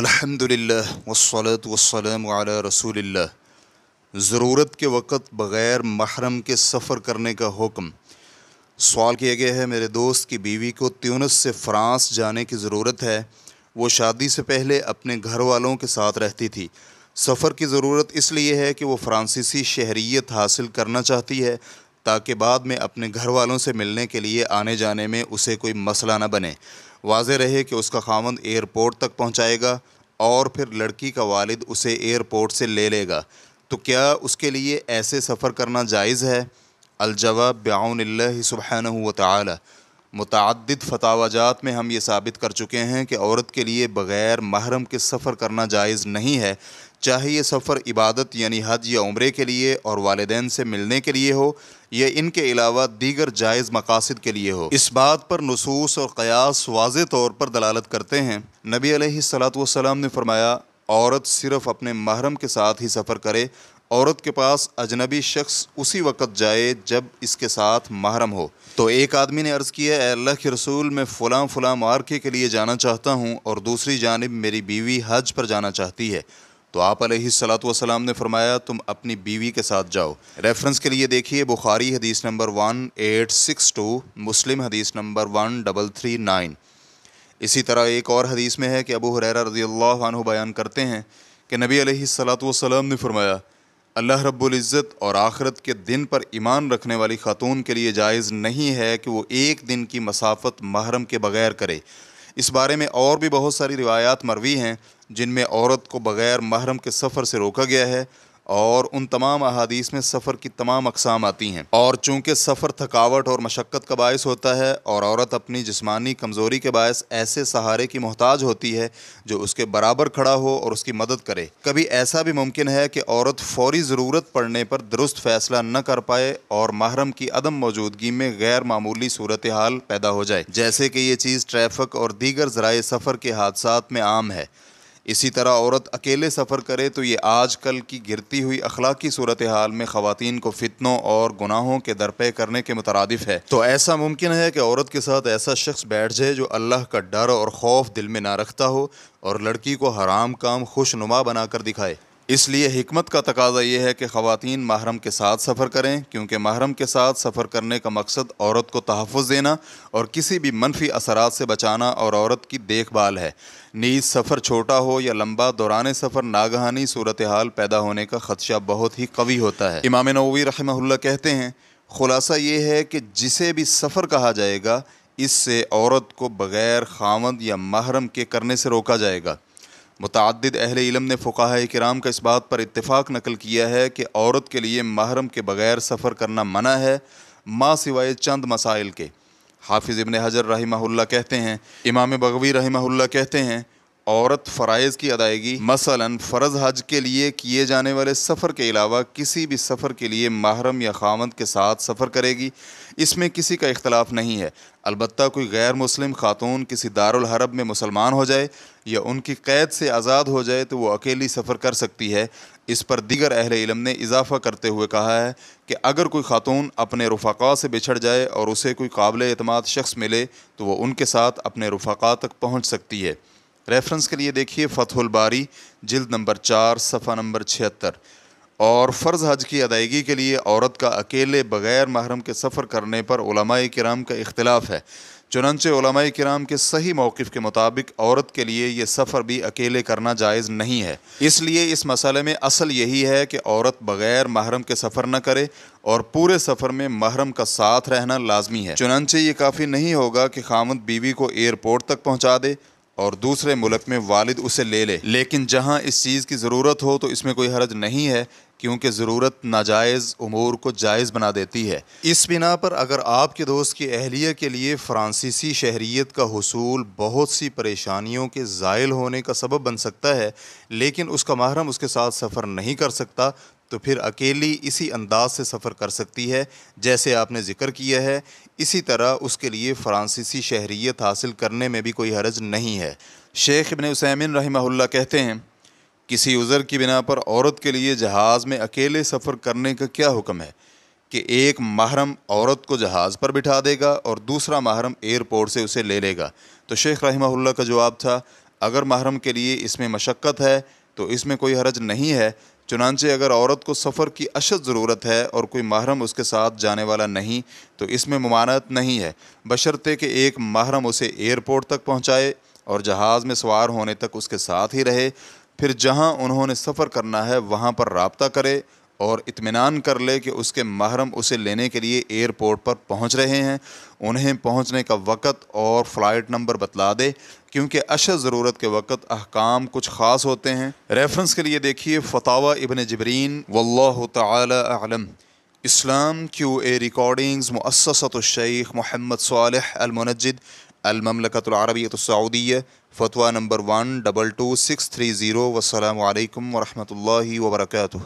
अल्हम्दुलिल्लाह वसलात वसलाम अला रसूलिल्लाह ज़रूरत के वक़्त बग़ैर महरम के सफ़र करने का हुक्म सवाल किया गया है मेरे दोस्त की बीवी को त्यूनस से फ़्रांस जाने की ज़रूरत है वो शादी से पहले अपने घर वालों के साथ रहती थी सफ़र की ज़रूरत इसलिए है कि वो फ्रांसीसी शहरीत हासिल करना चाहती है ताकि बाद में अपने घर वालों से मिलने के लिए आने जाने में उसे कोई मसला ना बने वाज रहे कि उसका खामंद एयरपोर्ट तक पहुँचाएगा और फिर लड़की का वालिद उसे एयरपोर्ट से ले लेगा तो क्या उसके लिए ऐसे सफ़र करना जायज़ है अलजवाब ब्याउन सुबहन ताली फतावाजात में हम ये साबित कर चुके हैं कि औरत के लिए बग़ैर महरम के सफ़र करना जायज़ नहीं है चाहे ये सफ़र इबादत यानी हज या उम्र के लिए और वालदेन से मिलने के लिए हो या इनके अलावा दीगर जायज़ मकासद के लिए हो इस बात पर नसूस और क़यास वाज तौर पर दलालत करते हैं नबी सलात वसलाम ने फरमाया औरत सिर्फ़ अपने महरम के साथ ही सफ़र करे औरत के पास अजनबी शख्स उसी वक़्त जाए जब इसके साथ महरम हो तो एक आदमी ने अर्ज़ किया अल्लाह के रसूल मैं फ़लाँ फ़लाँ मार्के के लिए जाना चाहता हूँ और दूसरी जानब मेरी बीवी हज पर जाना चाहती है तो आप वसलाम ने फरमाया तुम अपनी बीवी के साथ जाओ रेफरेंस के लिए देखिए बुखारी हदीस number one eight six two Muslim हदीस number one double three nine इसी तरह एक और हदीस में है कि अबू हुरैरा रजी अल्लाह बयान करते हैं कि नबी सलाम ने फरमाया अल्लाह रब्ज़त और आखरत के दिन पर ईमान रखने वाली खातून के लिए जायज़ नहीं है कि वो एक दिन की मसाफत महरम के बगैर करे इस बारे में और भी बहुत सारी रिवायात मरवी हैं जिनमें औरत को बग़ैर महरम के सफ़र से रोका गया है और उन तमाम अहादीस में सफ़र की तमाम अकसाम आती हैं और चूँकि सफ़र थकावट और मशक्क़त का बायस होता है और औरत अपनी जिसमानी कमज़ोरी के बायस ऐसे सहारे की मोहताज होती है जो उसके बराबर खड़ा हो और उसकी मदद करे कभी ऐसा भी मुमकिन है कि औरत फौरी ज़रूरत पड़ने पर दुरुस्त फैसला न कर पाए और महरम की अदम मौजूदगी में गैर मामूली सूरत हाल पैदा हो जाए जैसे कि ये चीज़ ट्रैफिक और दीगर ज़राए सफ़र के हादसा में आम है इसी तरह औरत अकेले सफ़र करे तो ये आज कल की गिरती हुई अखलाकी सूरत हाल में ख़वान को फितनों और गुनाहों के दरपे करने के मुतरदफ है तो ऐसा मुमकिन है कि औरत के साथ ऐसा शख्स बैठ जाए जो अल्लाह का डर और खौफ दिल में ना रखता हो और लड़की को हराम काम खुशनुमा बनाकर दिखाए इसलिए हमत का तकाजा ये है कि ख़वान महरम के साथ सफ़र करें क्योंकि महरम के साथ सफ़र करने का मकसद औरत को तहफ़ देना और किसी भी मनफी असरा से बचाना और औरत की देखभाल है नीज़ सफ़र छोटा हो या लंबा दौरान सफ़र नागहानी सूरत हाल पैदा होने का खदशा बहुत ही कवी होता है इमाम नवी रहमल्ला कहते हैं खुलासा ये है कि जिसे भी सफ़र कहा जाएगा इससे औरत को बग़ैर खामद या महरम के करने से रोका जाएगा मुतद अहल इलम ने फ़ुकाह कराम का इस बात पर इतफ़ाक़ नकल किया है कि औरत के लिए महरम के बग़ैर सफ़र करना मना है माँ सिवाय चंद मसाइल के हाफिज़ इबन हजर रही कहते हैं इमाम बगवी रही कहते हैं औरत फ़रज़ की अदायगी मसला फ़र्ज़ हज के लिए किए जाने वाले सफ़र के अलावा किसी भी सफ़र के लिए माहरम या खामद के साथ सफ़र करेगी इसमें किसी का इख्तलाफ नहीं है अलबत् कोई गैर मुस्लिम खातून किसी दारहरब में मुसलमान हो जाए या उनकी कैद से आज़ाद हो जाए तो वह अकेली सफ़र कर सकती है इस पर दिगर अहल इलम ने इजाफ़ा करते हुए कहा है कि अगर कोई खातून अपने रफ़ा से बिछड़ जाए और उसे कोई काबिल अतमाद शख्स मिले तो वह उनके साथ अपने रफ़ा तक पहुँच सकती है रेफरेंस के लिए देखिए फतहुल बारी जिल्द नंबर चार सफ़ा नंबर छिहत्तर और फ़र्ज़ हज की अदायगी के लिए औरत का अकेले बग़ैर महरम के सफ़र करने पर कराम का इख्तलाफ है चुनचे कराम के सही मौक़ के मुताबिक औरत के लिए ये सफ़र भी अकेले करना जायज़ नहीं है इसलिए इस मसले में असल यही है कि औरत बग़ैर महरम के सफ़र न करे और पूरे सफ़र में महरम का साथ रहना लाजमी है चुनचे ये काफ़ी नहीं होगा कि खामद बीवी को एयरपोर्ट तक पहुँचा दे और दूसरे मुल्क में वालिद उसे ले ले लेकिन जहाँ इस चीज़ की ज़रूरत हो तो इसमें कोई हर्ज नहीं है क्योंकि ज़रूरत नाजायज़ उमूर को जायज़ बना देती है इस बिना पर अगर आपके दोस्त की अहलिया के लिए फ्रांसीसी शहरीत का हसूल बहुत सी परेशानियों के ज़ायल होने का सबब बन सकता है लेकिन उसका महरम उसके साथ सफ़र नहीं कर सकता तो फिर अकेली इसी अंदाज से सफ़र कर सकती है जैसे आपने ज़िक्र किया है इसी तरह उसके लिए फ़्रांसीसी शहरीत हासिल करने में भी कोई हरज नहीं है शेख इबन उसैमिन रही कहते हैं किसी उज़र की बिना पर औरत के लिए जहाज़ में अकेले सफ़र करने का क्या हुक्म है कि एक महरम औरत को जहाज़ पर बिठा देगा और दूसरा महरम एयरपोर्ट से उसे ले लेगा तो शेख रही का जवाब था अगर महरम के लिए इसमें मशक्क़त है तो इसमें कोई हरज नहीं है चुनानचे अगर औरत को सफ़र की अशद ज़रूरत है और कोई महरम उसके साथ जाने वाला नहीं तो इसमें ममानत नहीं है बशर्ते कि एक महरम उसे एयरपोर्ट तक पहुँचाए और जहाज़ में सवार होने तक उसके साथ ही रहे फिर जहां उन्होंने सफ़र करना है वहां पर रबता करे और इतमान कर ले कि उसके महरम उसे लेने के लिए एयरपोर्ट पर पहुंच रहे हैं उन्हें पहुंचने का वक़्त और फ़्लाइट नंबर बतला दे क्योंकि अशद ज़रूरत के वक़्त अहकाम कुछ ख़ास होते हैं रेफरेंस के लिए देखिए फ़तावा इबन जबरीन वल्ल तलम इस्लाम क्यू ए रिकॉर्डिंग्स मुससतशेख मोहम्मद सालह अलमनजद अलममलकतरबियतसऊदिया फ़तवा number one double two six three zero वसलम वरहमल वर्का